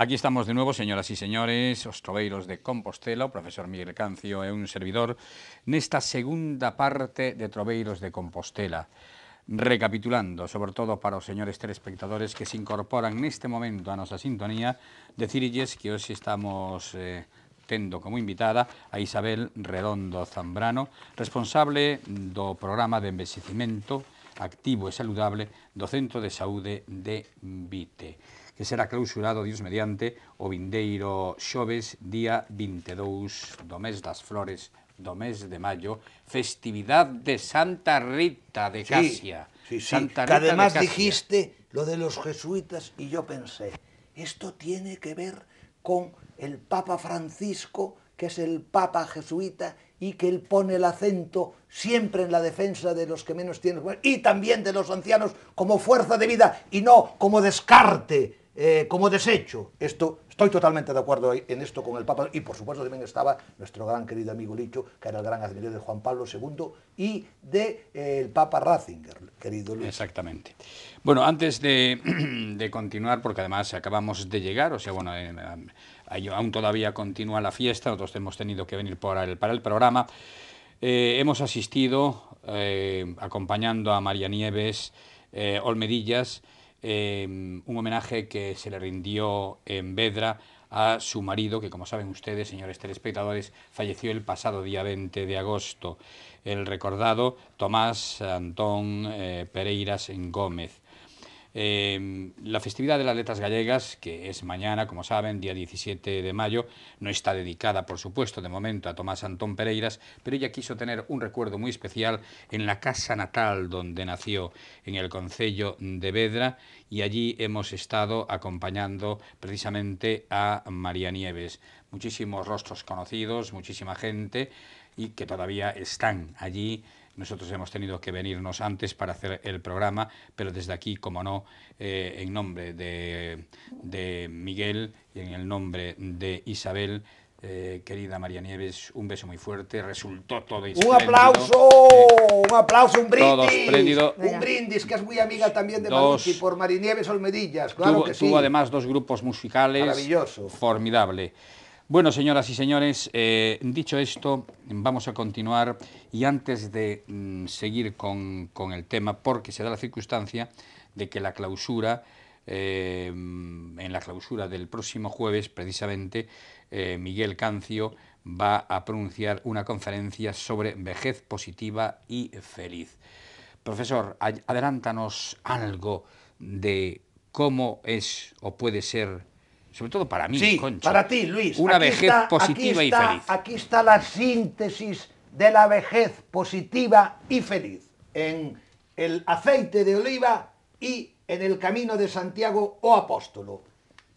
Aquí estamos de nuevo, señoras e señores, os troveiros de Compostela, o profesor Miguel Cancio é un servidor, nesta segunda parte de Troveiros de Compostela. Recapitulando, sobre todo para os señores telespectadores que se incorporan neste momento a nosa sintonía, decirlles que hoxe estamos eh, tendo como invitada a Isabel Redondo Zambrano, responsable do programa de envejecimento activo e saludable do Centro de Saúde de Vite. que será clausurado, Dios mediante, o vindeiro día 22 e do mes das flores, do mes de mayo, festividad de Santa Rita de Casia. Sí, sí, que además dijiste lo de los jesuitas y yo pensé, esto tiene que ver con el Papa Francisco, que es el Papa jesuita y que él pone el acento siempre en la defensa de los que menos tienen y también de los ancianos como fuerza de vida y no como descarte eh, como desecho. Esto, estoy totalmente de acuerdo en esto con el Papa y por supuesto también estaba nuestro gran querido amigo Licho, que era el gran admirador de Juan Pablo II y del de, eh, Papa Ratzinger, querido Luis. Exactamente. Bueno, antes de, continuar, porque además acabamos de llegar, o sea, bueno... Eh, aún todavía continúa la fiesta, nosotros hemos tenido que venir para el, para el programa. hemos asistido, acompañando a María Nieves Olmedillas, Em, un homenaje que se le rindió en Vedra a su marido, que como saben ustedes, señores telespectadores, falleció el pasado día 20 de agosto, el recordado Tomás Antón eh, Pereiras en Gómez. Em, la festividad de las letras gallegas, que es mañana, como saben, día 17 de mayo, no está dedicada, por supuesto, de momento a Tomás Antón Pereiras, pero ella quiso tener un recuerdo muy especial en la casa natal donde nació, en el concello de Vedra, y allí hemos estado acompañando precisamente a María Nieves. Muchísimos rostros conocidos, muchísima gente y que todavía están allí nosotros hemos tenido que venirnos antes para hacer el programa, pero desde aquí, como no, eh, en nombre de, Miguel y en el nombre de Isabel, eh, querida María Nieves, un beso muy fuerte. Resultó todo ¡Un aplauso! ¡Un aplauso! ¡Un brindis! Un brindis, que es muy amiga también de dos, y por María Nieves Olmedillas, claro que Tuvo además dos grupos musicales. Maravilloso. Formidable. Bueno, señoras y señores, eh, dicho esto, vamos a continuar y antes de mm, seguir con, el tema, porque se da la circunstancia de que la clausura, eh, en la clausura del próximo jueves, precisamente, eh, Miguel Cancio va a pronunciar una conferencia sobre vejez positiva y feliz. Profesor, adelántanos algo de cómo es o puede ser sobre todo para mí, sí, para ti, Luis. Una vejez positiva y feliz. Aquí está la síntesis de la vejez positiva y feliz en el aceite de oliva y en el camino de Santiago o apóstolo.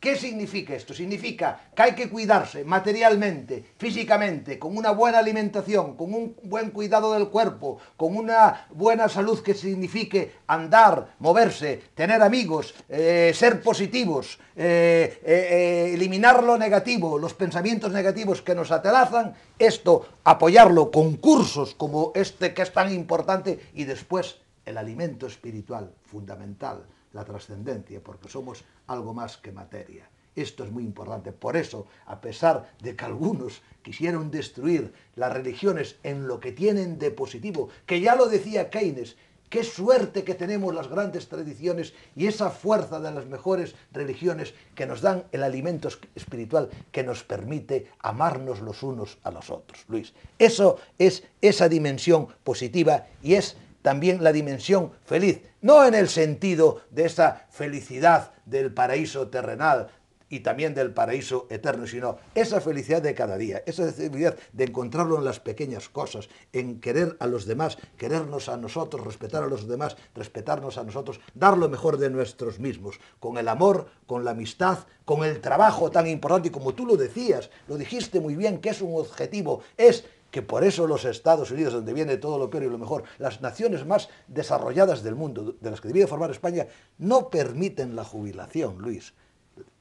¿Qué significa esto? Significa que hay que cuidarse materialmente, físicamente, con una buena alimentación, con un buen cuidado del cuerpo, con una buena salud que signifique andar, moverse, tener amigos, eh, ser positivos, eh, eh, eliminar lo negativo, los pensamientos negativos que nos atelazan, esto apoyarlo con cursos como este que es tan importante y después el alimento espiritual fundamental la trascendencia, porque somos algo más que materia. Esto es muy importante. Por eso, a pesar de que algunos quisieron destruir las religiones en lo que tienen de positivo, que ya lo decía Keynes, qué suerte que tenemos las grandes tradiciones y esa fuerza de las mejores religiones que nos dan el alimento espiritual que nos permite amarnos los unos a los otros. Luis, eso es esa dimensión positiva y es también la dimensión feliz no en el sentido de esa felicidad del paraíso terrenal y también del paraíso eterno, sino esa felicidad de cada día, esa felicidad de encontrarlo en las pequeñas cosas, en querer a los demás, querernos a nosotros, respetar a los demás, respetarnos a nosotros, dar lo mejor de nuestros mismos, con el amor, con la amistad, con el trabajo tan importante, como tú lo decías, lo dijiste muy bien, que es un objetivo, es que por eso los Estados Unidos, donde viene todo lo peor y lo mejor, las naciones más desarrolladas del mundo, de las que debía formar España, no permiten la jubilación, Luis.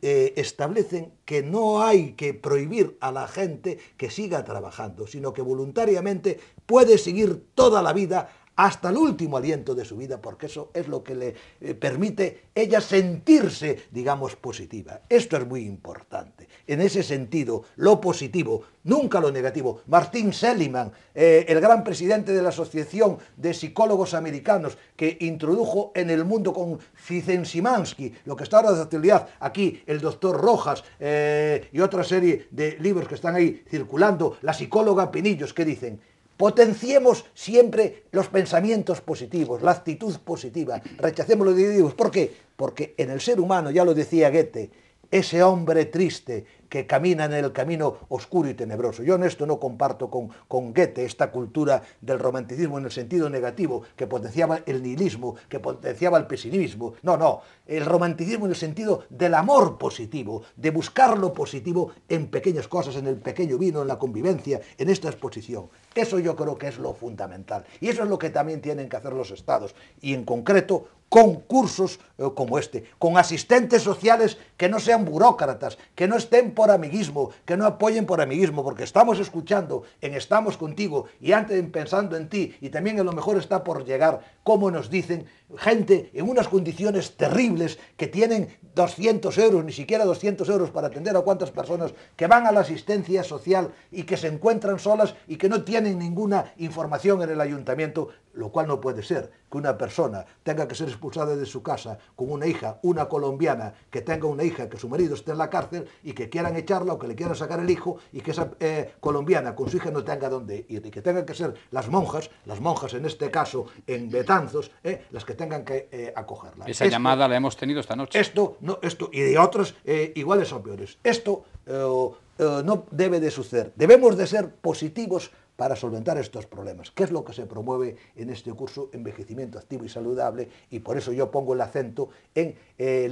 Eh, establecen que no hay que prohibir a la gente que siga trabajando, sino que voluntariamente puede seguir toda la vida hasta el último aliento de su vida, porque eso es lo que le eh, permite ella sentirse, digamos, positiva. Esto es muy importante. En ese sentido, lo positivo, nunca lo negativo. Martín Seligman, eh, el gran presidente de la Asociación de Psicólogos Americanos, que introdujo en el mundo con szymanski lo que está ahora de actualidad aquí, el doctor Rojas eh, y otra serie de libros que están ahí circulando, la psicóloga Pinillos, que dicen, Potenciemos siempre los pensamientos positivos, la actitud positiva. Rechacemos los divididos. ¿Por qué? Porque en el ser humano, ya lo decía Goethe, ese hombre triste, que camina en el camino oscuro y tenebroso. Yo en esto no comparto con, con Goethe esta cultura del romanticismo en el sentido negativo, que potenciaba el nihilismo, que potenciaba el pesimismo. No, no, el romanticismo en el sentido del amor positivo, de buscar lo positivo en pequeñas cosas, en el pequeño vino, en la convivencia, en esta exposición. Eso yo creo que es lo fundamental. Y eso es lo que también tienen que hacer los estados. Y en concreto con cursos eh, como este, con asistentes sociales que no sean burócratas, que no estén por amiguismo, que no apoyen por amiguismo, porque estamos escuchando en Estamos contigo y antes pensando en ti y también en lo mejor está por llegar, como nos dicen gente en unas condiciones terribles que tienen 200 euros, ni siquiera 200 euros para atender a cuántas personas que van a la asistencia social y que se encuentran solas y que no tienen ninguna información en el ayuntamiento, lo cual no puede ser que una persona tenga que ser expulsada de su casa con una hija, una colombiana, que tenga una hija, que su marido esté en la cárcel y que quieran echarla o que le quieran sacar el hijo y que esa eh, colombiana con su hija no tenga dónde ir y que tengan que ser las monjas, las monjas en este caso en Betanzos, eh, las que tengan que eh, acogerla. Esa llamada la hemos tenido esta noche. Esto, no, esto y de otros eh, iguales o peores. Esto eh, no debe de suceder. Debemos de ser positivos para solventar estos problemas, qué es lo que se promueve en este curso Envejecimiento Activo y Saludable, y por eso yo pongo el acento en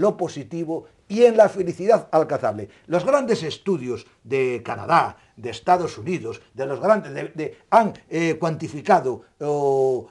lo positivo y en la felicidad alcanzable. Los grandes estudios de Canadá, de Estados Unidos, de los grandes, han eh, cuantificado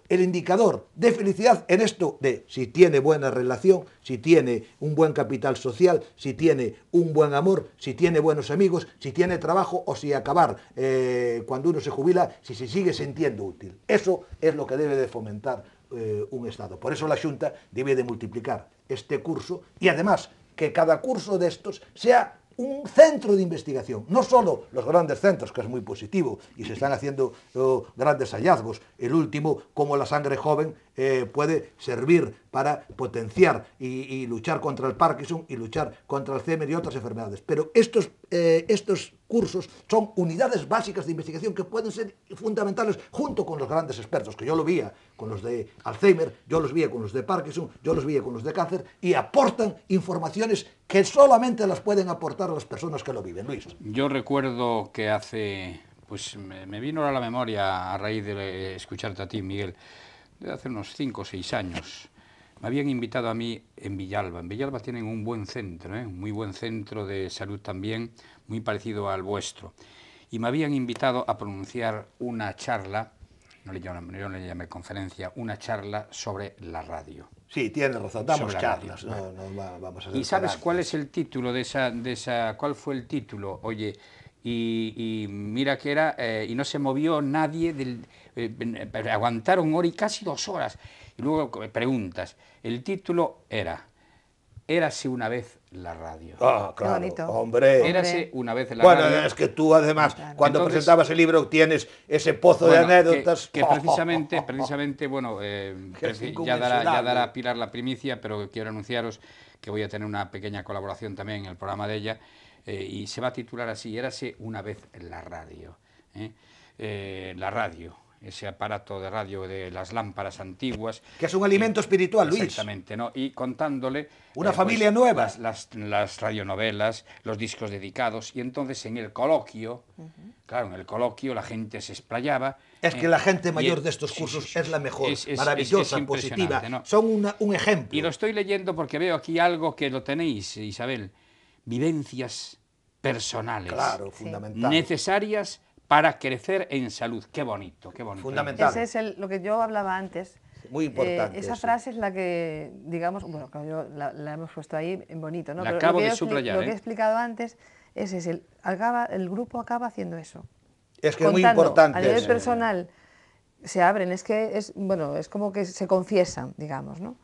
el indicador de felicidad en esto de si tiene buena relación, si tiene un buen capital social, si tiene un buen amor, si tiene buenos amigos, si tiene trabajo o si acabar eh, cuando uno se jubila, si se sigue sintiendo útil. Eso es lo que debe de fomentar eh, un Estado. Por eso la Junta debe de multiplicar este curso y además que cada curso de estos sea un centro de investigación, no solo los grandes centros, que es muy positivo, y se están haciendo oh, grandes hallazgos, el último, como la sangre joven eh, puede servir para potenciar y, luchar contra el Parkinson y luchar contra el Alzheimer y otras enfermedades. Pero estos, eh, estos cursos son unidades básicas de investigación que pueden ser fundamentales junto con los grandes expertos, que yo lo vi con los de Alzheimer, yo los vi con los de Parkinson, yo los vi con los de cáncer, y aportan informaciones que solamente las pueden aportar las personas que lo viven. Luis. Yo recuerdo que hace, pues me vino a la memoria a raíz de escucharte a ti, Miguel, de hace unos 5 o 6 años. Me habían invitado a mí en Villalba. En Villalba tienen un buen centro, un ¿eh? muy buen centro de salud también, muy parecido al vuestro. Y me habían invitado a pronunciar una charla, no le llamé, no le conferencia, una charla sobre la radio. Sí, tiene razón, damos charlas, ¿Y sabes cuál es el título de esa, de esa, cuál fue el título? Oye, y, mira que era, eh, y no se movió nadie, del, eh, aguantaron hora y casi dos horas. Y luego eh, preguntas, el título era, Érase una vez la radio. Ah, claro, hombre. una vez la bueno, radio. Bueno, es que tú además, cuando presentabas el libro, tienes ese pozo de anécdotas. Que, precisamente, precisamente, bueno, ya, dará, ya dará Pilar la primicia, pero quiero anunciaros que voy a tener una pequeña colaboración también en el programa de ella eh, y se va a titular así, érase una vez la radio. ¿eh? Eh, la radio, ese aparato de radio de las lámparas antiguas. Que es un alimento espiritual, Luis. Exactamente, ¿no? Y contándole... Una pues, familia nueva. Las, radionovelas, los discos dedicados. Y entonces en el coloquio, claro, en el coloquio la gente se explayaba. Es que la gente mayor de estos cursos es, la mejor, maravillosa, positiva. Son un ejemplo. Y lo estoy leyendo porque veo aquí algo que lo tenéis, Isabel vivencias personales necesarias para crecer en salud. Qué bonito, qué bonito. Fundamental. Ese es el, lo que yo hablaba antes. Muy importante. Eh, esa frase es la que, digamos, bueno, yo la, la, hemos puesto ahí en bonito, ¿no? Pero acabo de Lo que he ¿eh? explicado antes es, es el, acaba, el grupo acaba haciendo eso. Es que es muy importante. A nivel personal se abren, es que es, bueno, es como que se confiesan, digamos, ¿no?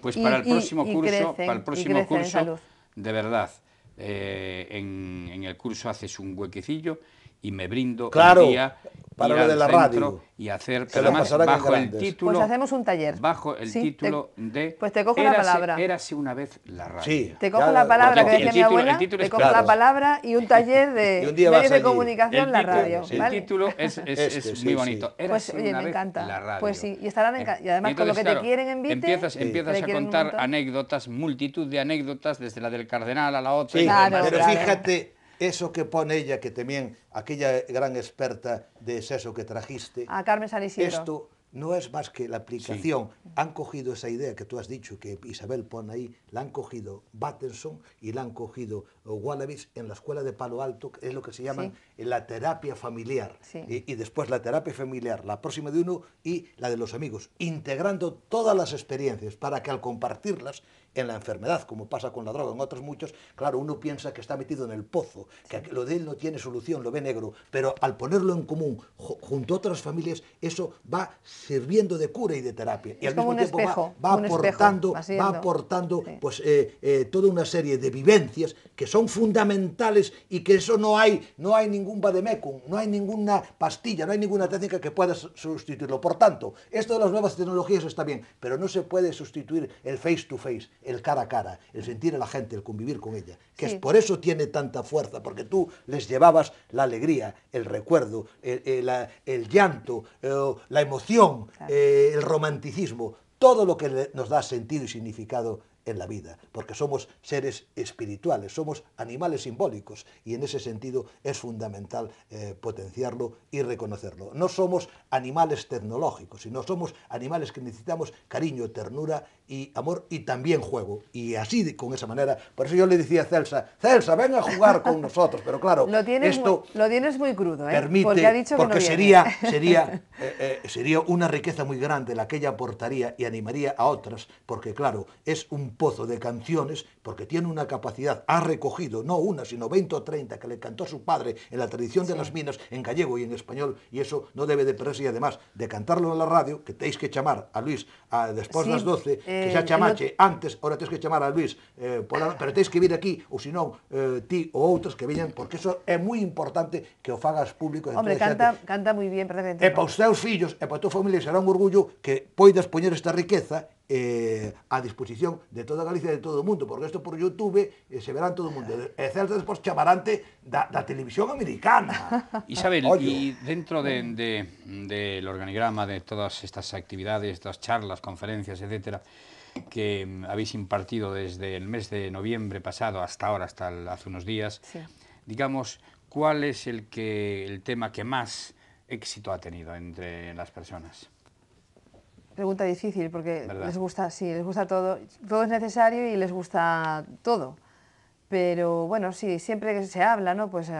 Pues el para el próximo curso, para el próximo curso, de verdad. Eh, en, en, el curso haces un huequecillo y me brindo un el día para ir de la radio y hacer Pero además bajo el título pues hacemos un taller bajo el título de pues te cojo la palabra érase una vez la radio te cojo la, palabra que decía mi abuela te cojo la palabra y un taller de medios de comunicación la radio ¿vale? el título es, es, es muy bonito pues oye una me encanta la radio. pues sí y estarán y además con lo que te quieren en empiezas empiezas a contar anécdotas multitud de anécdotas desde la del cardenal a la otra pero fíjate eso que pone ella, que también aquella gran experta de sexo que trajiste. A ah, Carmen San Esto no es más que la aplicación. Han cogido esa idea que tú has dicho, que Isabel pone ahí, la han cogido Battenson y la han cogido eh, Wallabies en la escuela de Palo Alto, que es lo que se llama eh, la terapia familiar. y, después la terapia familiar, la próxima de uno y la de los amigos, integrando todas las experiencias para que al compartirlas en la enfermedad, como pasa con la droga, en otros muchos, claro, uno piensa que está metido en el pozo, que lo de él no tiene solución, lo ve negro, pero al ponerlo en común junto a otras familias, eso va sirviendo de cura y de terapia. Y al mismo tiempo va, aportando, pues, toda una serie de vivencias que son fundamentales y que eso no hay, no hay ningún bademecum, no hay ninguna pastilla, no hay ninguna técnica que pueda sustituirlo. Por tanto, esto de las nuevas tecnologías está bien, pero no se puede sustituir el face to face el cara a cara, el sentir a la gente, el convivir con ella, que es por eso tiene tanta fuerza, porque tú les llevabas la alegría, el recuerdo, el, llanto, eh, la emoción, eh, el romanticismo, todo lo que nos da sentido y significado en la vida, porque somos seres espirituales, somos animales simbólicos y en ese sentido es fundamental eh, potenciarlo y reconocerlo. No somos animales tecnológicos, sino somos animales que necesitamos cariño, ternura y amor y también juego. Y así, con esa manera. Por eso yo le decía a Celsa, Celsa, ven a jugar con nosotros. Pero claro, esto lo tienes muy crudo, ¿eh? permite, porque, sería, sería, eh, eh, sería una riqueza muy grande la que ella aportaría y animaría a otras, porque claro, es un pozo de canciones, porque tiene una capacidad, ha recogido, no una, sino 20 o 30 que le cantó su padre en la tradición de las minas, en gallego y en español, y eso no debe de perderse, y además de cantarlo en la radio, que tenéis que llamar a Luis después de las 12, que eh, xa chamache eh, antes, ahora tens que chamar a Luis, eh, pola, pero tens que vir aquí, ou senón eh, ti ou outros que veñan, porque eso é moi importante que o fagas público. Hombre, canta, canta moi bien, perdón. E para os teus fillos, e para a tua familia será un orgullo que poidas poñer esta riqueza eh, a disposición de toda Galicia e de todo o mundo, porque isto por Youtube eh, se verán todo o mundo. E certo, despois chamarante da, da televisión americana. Isabel, e dentro de, de, de organigrama de todas estas actividades, estas charlas, conferencias, etcétera, que mm, habéis impartido desde el mes de noviembre pasado hasta ahora, hasta hace unos días, digamos, ¿cuál es el, que, el tema que más éxito ha tenido entre las personas? Pregunta difícil porque les gusta, sí, les gusta todo, todo es necesario y les gusta todo. Pero bueno, sí, siempre que se habla, ¿no? Pues eh,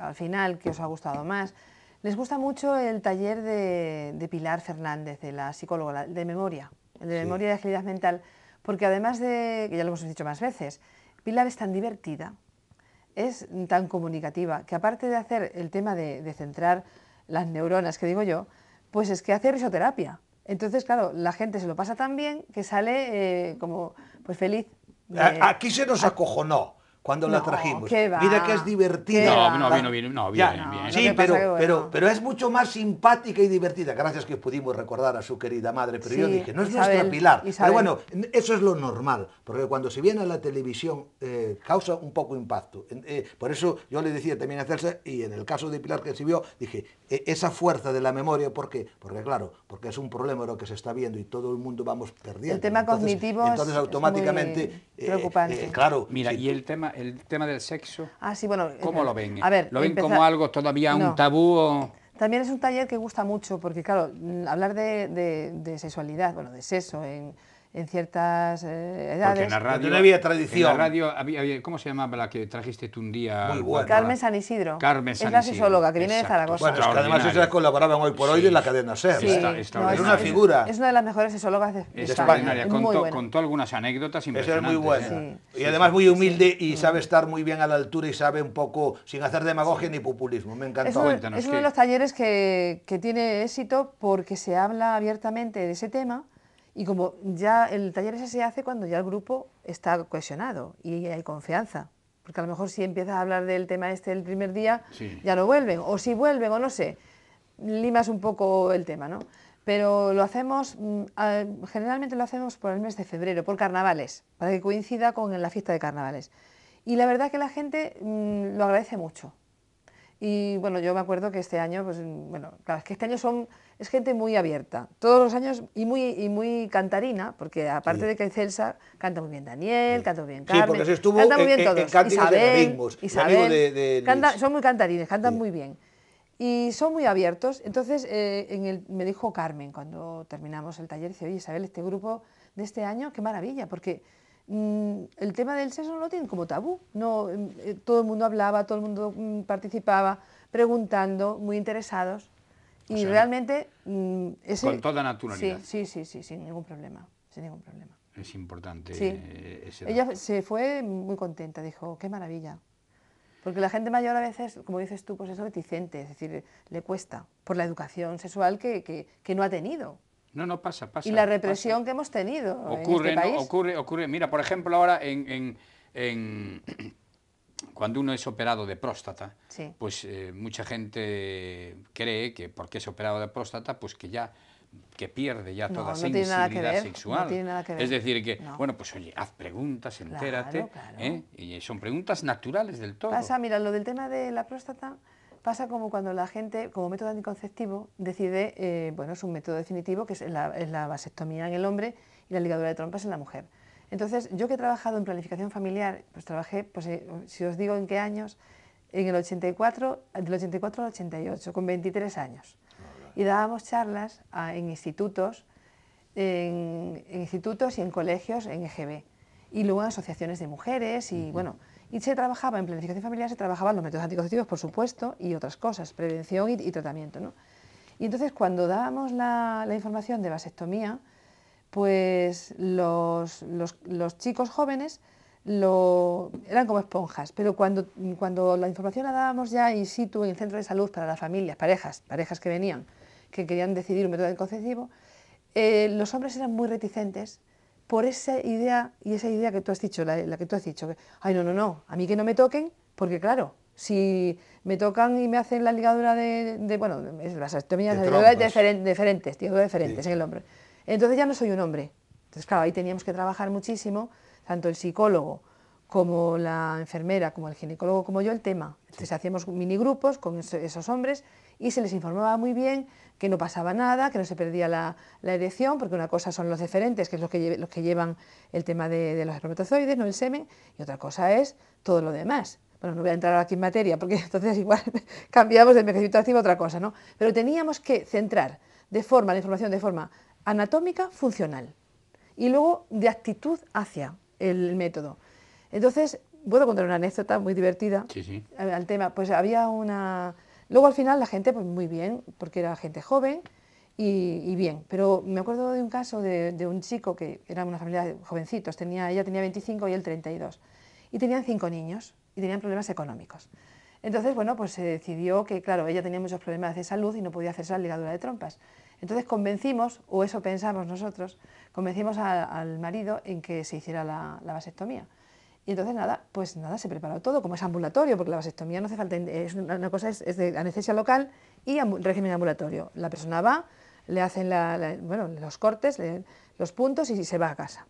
al final, ¿qué os ha gustado más? Les gusta mucho el taller de, de Pilar Fernández, de la psicóloga de memoria de memoria y agilidad mental, porque además de, que ya lo hemos dicho más veces, Pilar es tan divertida, es tan comunicativa, que aparte de hacer el tema de, centrar las neuronas, que digo yo, pues es que hace risoterapia. Entonces, claro, la gente se lo pasa tan bien que sale eh, como pues feliz. Eh, aquí se nos acojonó cuando la trajimos. Mira que es divertida. No, no, bien, no, bien, bien. Sí, pero, pero, es mucho más simpática y divertida. Gracias que pudimos recordar a su querida madre, pero yo dije, no es nuestra pilar. Pero bueno, eso es lo normal, porque cuando se viene a la televisión eh, causa un poco impacto. Eh, por eso yo le decía también a Celsa, y en el caso de Pilar que se vio, dije, e, esa fuerza de la memoria, ¿por qué? Porque claro, porque es un problema lo que se está viendo y todo el mundo vamos perdiendo. El tema cognitivo entonces, automáticamente, es eh, preocupante. claro. Mira, y el tema el tema del sexo? Ah, bueno. ¿Cómo lo eh, ven? ¿Lo ven como algo todavía un tabú También es un taller que gusta mucho porque, claro, mm, hablar de, de, de sexualidad, bueno, de sexo en en ciertas edades. Eh, porque en la radio no había tradición. En la radio había, ¿cómo se llamaba la que trajiste tú un día? Muy buena. Carmen San Isidro. Carmen San Isidro. Es la sexóloga que viene de Zaragoza. Bueno, es además ellas colaboraban hoy por hoy en la cadena SER. es, una figura. Es, una de las mejores sexólogas de, de España. Es muy contó, contó, algunas anécdotas impresionantes. es muy buena. Y además muy humilde y sabe estar muy bien a la altura y sabe un poco, sin hacer demagogia ni populismo. Me encantó. Es, es uno de los talleres que, que tiene éxito porque se habla abiertamente de ese tema y como ya el taller ese se hace cuando ya el grupo está cohesionado y hay confianza. Porque a lo mejor si empiezas a hablar del tema este el primer día, ya no vuelven. O si vuelven, o no sé, limas un poco el tema, ¿no? Pero lo hacemos, mm, generalmente lo hacemos por el mes de febrero, por carnavales, para que coincida con la fiesta de carnavales. Y la verdad que la gente mm, lo agradece mucho. Y bueno, yo me acuerdo que este año, pues bueno, claro, es que este año son, es gente muy abierta, todos los años y muy, muy cantarina, porque aparte de que Celsa canta muy bien Daniel, canta muy bien Carmen, canta muy bien todos, Isabel, son muy cantarines, cantan muy bien. Y son muy abiertos, entonces eh, me dijo Carmen cuando terminamos el taller, dice, oye Isabel, este grupo de este año, qué maravilla, porque Mm, el tema del sexo no lo tienen como tabú. No, mm, eh, todo el mundo hablaba, todo el mundo mm, participaba, preguntando, muy interesados. Y realmente... con toda naturalidad. Sí, sí, sí, sin ningún problema. Sin ningún problema. Es importante Ella se fue muy contenta, dijo, qué maravilla. Porque la gente mayor a veces, como dices tú, pues es reticente, es decir, le cuesta por la educación sexual que no ha tenido. No, no pasa, pasa. Y la represión que hemos tenido. Ocurre, en este país? ¿no? ocurre, ocurre. Mira, por ejemplo, ahora en, cuando uno es operado de próstata, pues eh, mucha gente cree que porque es operado de próstata, pues que ya que pierde ya toda no, no sensibilidad sexual. es decir, que, bueno, pues oye, haz preguntas, entérate, ¿eh? y son preguntas naturales del todo. Pasa, mira, lo del tema de la próstata, pasa como cuando la gente, como método anticonceptivo, decide, eh, bueno, es un método definitivo, que es la, vasectomía en el hombre y la ligadura de trompas en la mujer. Entonces, yo que he trabajado en planificación familiar, pues trabajé, pues eh, si os digo en qué años, en el 84, del 84 al 88, con 23 años. Y dábamos charlas en institutos, en, institutos y en colegios en EGB, y luego en asociaciones de mujeres y, bueno, y se trabajaba en planificación familiar, se trabajaban los métodos anticonceptivos, por supuesto, y otras cosas, prevención y, tratamiento. ¿no? Y entonces cuando dábamos la, información de vasectomía, pues los, chicos jóvenes eran como esponjas, pero cuando, cuando la información la dábamos ya in situ, en el centro de salud, para las familias, parejas, parejas que venían, que querían decidir un método anticonceptivo, eh, los hombres eran muy reticentes por esa idea y esa idea que tú has dicho, la, que tú has dicho, que, ay, no, no, no, a mí que no me toquen, porque claro, si me tocan y me hacen la ligadura de, bueno, las astomías diferentes, diferentes, diferentes en el hombre, entonces ya no soy un hombre. Entonces, claro, ahí teníamos que trabajar muchísimo, tanto el psicólogo como la enfermera, como el ginecólogo, como yo, el tema. Entonces hacíamos hacíamos minigrupos con esos hombres y se les informaba muy bien que no pasaba nada, que no se perdía la, erección, porque una cosa son los deferentes, que es los que, los que llevan el tema de, los espermatozoides, no el semen, y otra cosa es todo lo demás. Bueno, no voy a entrar aquí en materia, porque entonces igual cambiamos de mecanismo activo a otra cosa, ¿no? Pero teníamos que centrar de forma, la información de forma anatómica, funcional, y luego de actitud hacia el método. Entonces, puedo contar una anécdota muy divertida al tema. Pues había una Luego al final la gente, pues muy bien, porque era gente joven y, bien. Pero me acuerdo de un caso de, un chico que era una familia de jovencitos, tenía, ella tenía 25 y él 32. Y tenían cinco niños y tenían problemas económicos. Entonces, bueno, pues se decidió que, claro, ella tenía muchos problemas de salud y no podía hacerse la ligadura de trompas. Entonces convencimos, o eso pensamos nosotros, convencimos al marido en que se hiciera la vasectomía. Y entonces nada, pues nada, se preparó todo, como es ambulatorio, porque la vasectomía no hace falta, es una, cosa es, de anestesia local y régimen ambulatorio. La persona va, le hacen bueno, los cortes, los puntos y se va a casa.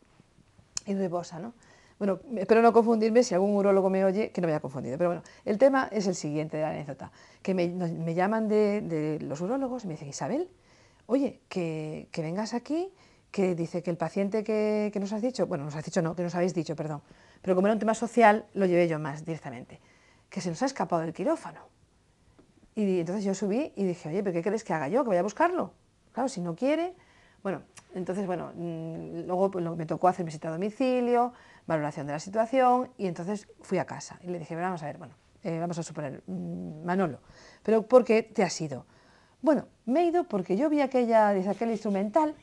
Y rebosa, ¿no? Bueno, espero no confundirme, si algún urólogo me oye, que no me haya confundido. Pero bueno, el tema es el siguiente de la anécdota, que me, me llaman de, los urólogos y me dicen, Isabel, oye, que, que vengas aquí, que dice que el paciente que, que, nos has dicho, bueno, nos has dicho no, que nos habéis dicho, perdón, pero como era un tema social, lo llevé yo más directamente, que se nos ha escapado del quirófano. Y entonces yo subí y dije, oye, ¿pero qué crees que haga yo? ¿Que vaya a buscarlo? Claro, si no quiere... Bueno, entonces, bueno, mm, luego pues, me tocó hacer visita a domicilio, valoración de la situación, y entonces fui a casa y le dije, vamos a ver, bueno, eh, vamos a suponer, mm, Manolo, pero ¿por qué te has ido? Bueno, me he ido porque yo vi aquella, dice aquel instrumental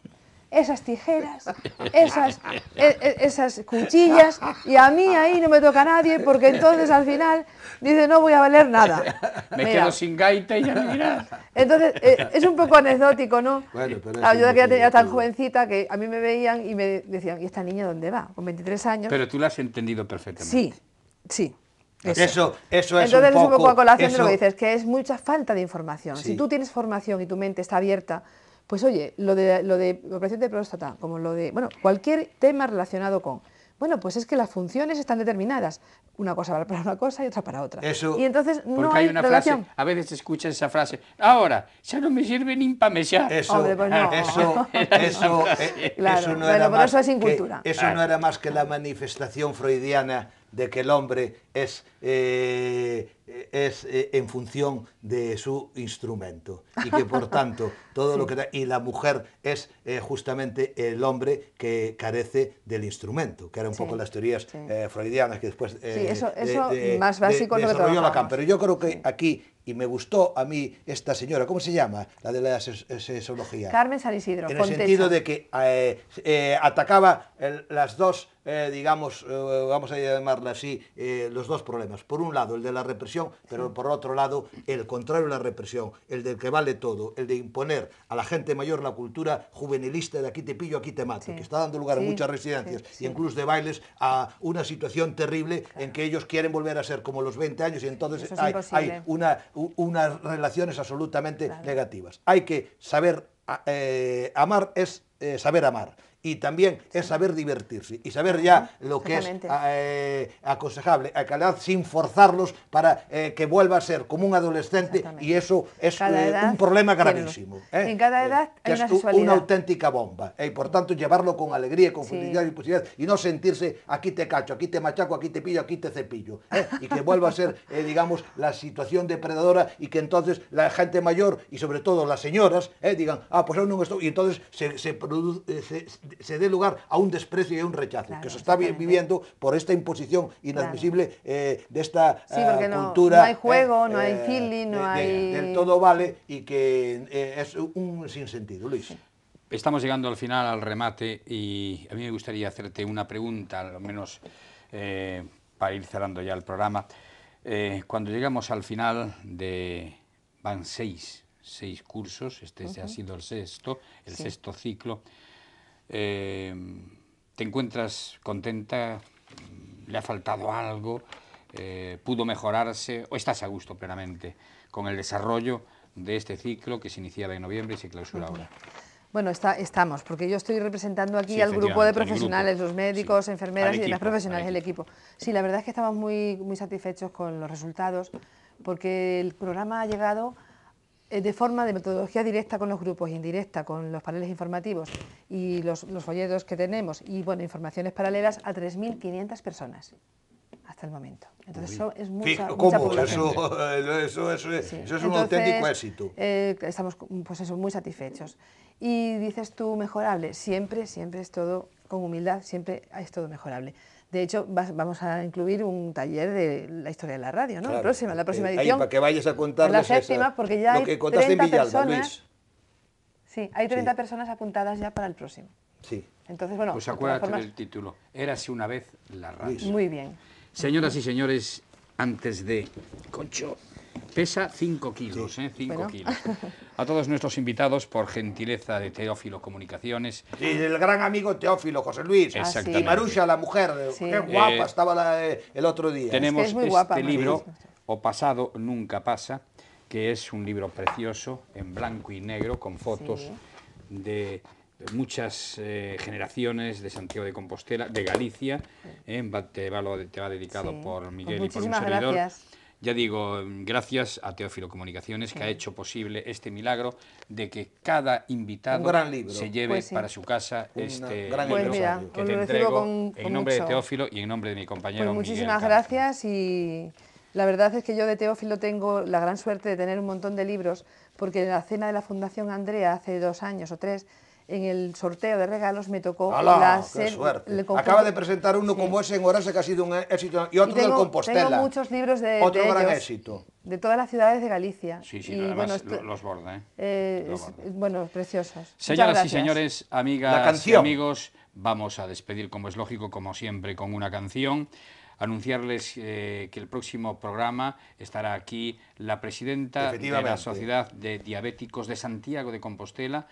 esas tijeras, esas, e, e, esas cuchillas, y a mí ahí no me toca nadie, porque entonces al final dice, no voy a valer nada. Me quedo sin gaita y ya me Entonces, eh, es un poco anecdótico, ¿no? Bueno, pero ya tenía tan jovencita que a mí me veían y me decían, ¿y esta niña dónde va? Con 23 años. Pero tú la has entendido perfectamente. Sí, sí. Eso. eso, es Entonces, un poco, es un poco a colación de lo que dices, que es mucha falta de información. Si tú tienes formación y tu mente está abierta, pues oye, lo de, lo de operación de próstata, como lo de, bueno, cualquier tema relacionado con, bueno, pues es que las funciones están determinadas, una cosa para una cosa y otra para otra. y entonces no porque hay, una relación. Frase, a veces se escucha esa frase, ahora, ya no me sirve ni para pues eh, Eso, no. eso, eso, claro, era más es incultura. eso no ah. era más que la manifestación freudiana de que el hombre es, eh, es eh, en función de su instrumento y que por tanto todo lo que da, y la mujer es eh, justamente el hombre que carece del instrumento, que era un poco las teorías freudianas que después eso, eso más básico de, de, Pero yo creo que aquí y me gustó a mí esta señora, ¿cómo se llama? La de la sexología. Carmen San En el sentido de que atacaba las dos eh, digamos, eh, vamos a llamarla así, eh, los dos problemas. Por un lado, el de la represión, pero por otro lado, el contrario de la represión, el del que vale todo, el de imponer a la gente mayor la cultura juvenilista de aquí te pillo, aquí te mato, que está dando lugar a muchas residencias y e incluso de bailes a una situación terrible en que ellos quieren volver a ser como los 20 años y entonces hay, hay unas relaciones absolutamente negativas. Hay que saber amar, es saber amar y también es saber divertirse y saber ya lo que es ah, eh, aconsejable a eh, calidad, sin forzarlos para eh, que vuelva a ser como un adolescente y eso es un problema gravísimo. En cada edad hay una, es una auténtica bomba y por tanto llevarlo con alegría, con felicidad y posibilidad y no sentirse aquí te cacho, aquí te machaco, aquí te pillo, aquí te cepillo y que vuelva a ser digamos la situación depredadora y que entonces la gente mayor y sobre todo las señoras digan ah pues aún no estoy y entonces se, produce se dé lugar a un desprecio y a un rechazo, que se está viviendo por esta imposición inadmisible eh, de esta sí, ah, no, cultura. No hay juego, eh, no hay eh, feeling, no hay... Del todo vale y que es un sinsentido, Luis. Estamos llegando al final, al remate, y a mí me gustaría hacerte una pregunta, al menos para ir cerrando ya el programa. cuando llegamos al final de... van seis, cursos, este ha sido el sexto, el sexto ciclo. Eh, te encuentras contenta, le ha faltado algo, eh, pudo mejorarse o estás a gusto plenamente con el desarrollo de este ciclo que se iniciaba en noviembre y se clausura ahora. Bueno, está, estamos, porque yo estoy representando aquí al grupo de profesionales, los médicos, enfermeras y las profesionales del equipo. equipo. Sí, la verdad es que estamos muy, muy satisfechos con los resultados, porque el programa ha llegado eh, de forma de metodología directa con los grupos, indirecta con los paneles informativos y los, folletos que tenemos y bueno, informaciones paralelas a 3.500 personas hasta el momento. Entonces eso es muy ¿cómo? Eso, es un auténtico éxito. Eh, estamos pues muy satisfechos. Y dices tú mejorable, siempre, siempre es todo con humildad, siempre es todo mejorable. De hecho, vamos a incluir un taller de la historia de la radio, ¿no? la próxima, la próxima eh, edición. Ahí, para que vayas a contar la séptima, porque ya lo hay que contaste en Villalba, personas. Luis. Sí, hay 30 personas apuntadas ya para el próximo. Sí. Entonces, bueno, pues acuérdate del título. Érase una vez la radio. Muy bien. Señoras y señores, antes de Concho Pesa 5 kilos, ¿eh? Cinco kilos. A todos nuestros invitados, por gentileza de Teófilo Comunicaciones. Y del gran amigo Teófilo, José Luis. Ah, y Marusha, la mujer, qué guapa eh, estaba el otro día. Tenemos es este libro, O pasado nunca pasa, que es un libro precioso, en blanco y negro, con fotos de muchas eh, generaciones de Santiago de Compostela, de Galicia, eh, te, va, dedicado por pues Miguel y por un servidor. Gracias. Ya digo, gracias a Teófilo Comunicaciones que ha hecho posible este milagro de que cada invitado se lleve pues para su casa este gran libro pues que te entrego en nombre de Teófilo y en nombre de mi compañero pues Muchísimas gracias y... La verdad es que yo de Teófilo tengo la gran suerte de tener un montón de libros, porque en la cena de la Fundación Andrea hace dos años o tres en el sorteo de regalos me tocó suerte. Acaba de presentar uno como ese en Orense que ha sido un éxito y otro en Compostela. Tengo muchos libros de Otro de gran éxito. De todas las ciudades de Galicia. Sí, sí, además bueno, los Borde. ¿eh? eh bueno, preciosos. Señoras y señores, amigas y amigos, vamos a despedir como es lógico, como siempre, con una canción anunciarles eh, que el próximo programa estará aquí la presidenta de la Sociedad de Diabéticos de Santiago de Compostela,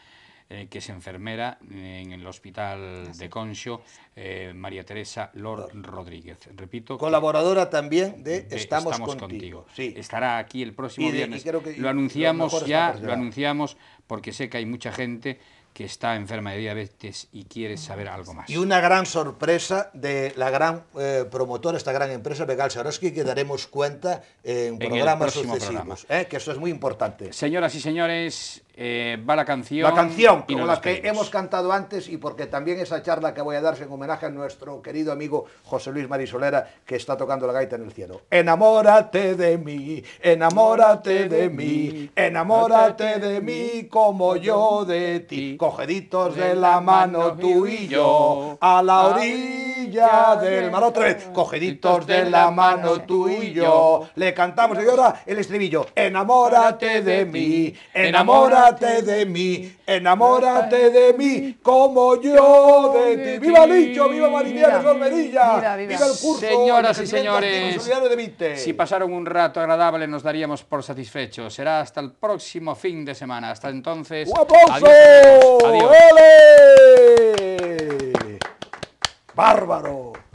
eh, que es enfermera eh, en el Hospital de Concho, eh, María Teresa Lord Rodríguez. Repito. Colaboradora también de, Estamos, Contigo. Sí. Estará aquí el próximo viernes. lo anunciamos ya, lo anunciamos porque sé que hay mucha gente que está enferma de diabetes y quiere saber algo más. Y una gran sorpresa de la gran promotora, esta gran empresa, Begal Saroski, que daremos cuenta en, programas sucesivos, programa. que eso es muy importante. Señoras y señores, eh, va la canción. La canción, como la que hemos cantado antes y porque también esa charla que voy a darse en homenaje a nuestro querido amigo José Luis Marisolera que está tocando la gaita en el cielo. Enamórate de mí, enamórate de mí, enamórate de mí como yo de ti. Cogeditos de la mano tú y yo a la orilla del mar. Otra vez, cogeditos de la mano tú y yo. Le cantamos y ahora el estribillo. Enamórate de mí, enamórate enamórate de mí, enamórate de mí, como yo de ti. ¡Viva Licho, viva María de ¡Viva el curso! Señoras y señores, si pasaron un rato agradable nos daríamos por satisfechos. Será hasta el próximo fin de semana. Hasta entonces... ¡Un aplauso! ¡Adiós! ¡Bárbaro!